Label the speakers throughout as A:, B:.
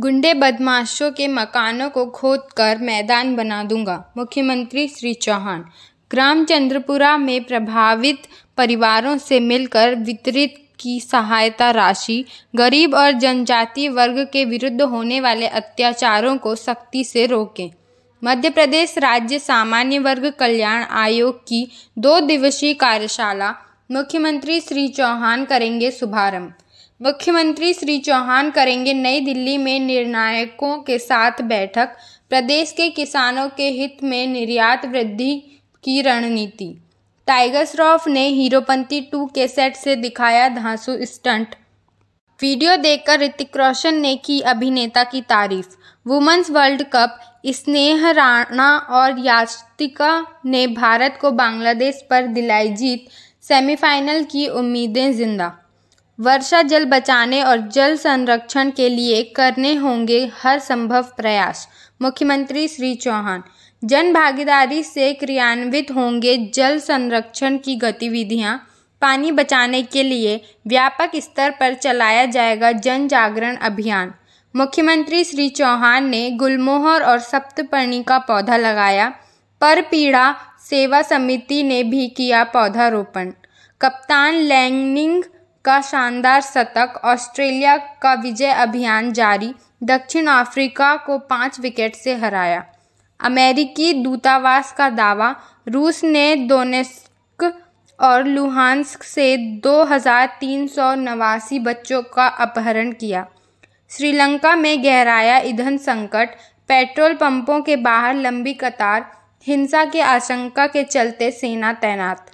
A: गुंडे बदमाशों के मकानों को खोदकर मैदान बना दूंगा मुख्यमंत्री श्री चौहान ग्राम चंद्रपुरा में प्रभावित परिवारों से मिलकर वितरित की सहायता राशि गरीब और जनजाति वर्ग के विरुद्ध होने वाले अत्याचारों को सख्ती से रोकें मध्य प्रदेश राज्य सामान्य वर्ग कल्याण आयोग की दो दिवसीय कार्यशाला मुख्यमंत्री श्री चौहान करेंगे शुभारंभ मुख्यमंत्री श्री चौहान करेंगे नई दिल्ली में निर्णायकों के साथ बैठक प्रदेश के किसानों के हित में निर्यात वृद्धि की रणनीति टाइगर श्रॉफ ने हीरोपंती टू के सेट से दिखाया धांसू स्टंट वीडियो देखकर ऋतिक रोशन ने की अभिनेता की तारीफ वुमेंस वर्ल्ड कप स्नेह राणा और यास्तिका ने भारत को बांग्लादेश पर दिलाई जीत सेमीफाइनल की उम्मीदें जिंदा वर्षा जल बचाने और जल संरक्षण के लिए करने होंगे हर संभव प्रयास मुख्यमंत्री श्री चौहान जन भागीदारी से क्रियान्वित होंगे जल संरक्षण की गतिविधियां पानी बचाने के लिए व्यापक स्तर पर चलाया जाएगा जन जागरण अभियान मुख्यमंत्री श्री चौहान ने गुलमोहर और सप्तपर्णी का पौधा लगाया पर पीड़ा सेवा समिति ने भी किया पौधारोपण कप्तान लैंगनिंग का शानदार शतक ऑस्ट्रेलिया का विजय अभियान जारी दक्षिण अफ्रीका को पाँच विकेट से हराया अमेरिकी दूतावास का दावा रूस ने दोनेस्क और लुहानस्क से दो हजार तीन सौ नवासी बच्चों का अपहरण किया श्रीलंका में गहराया ईंधन संकट पेट्रोल पंपों के बाहर लंबी कतार हिंसा की आशंका के चलते सेना तैनात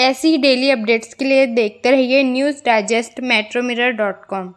A: ऐसी डेली अपडेट्स के लिए देखते रहिए news digest metro mirror dot com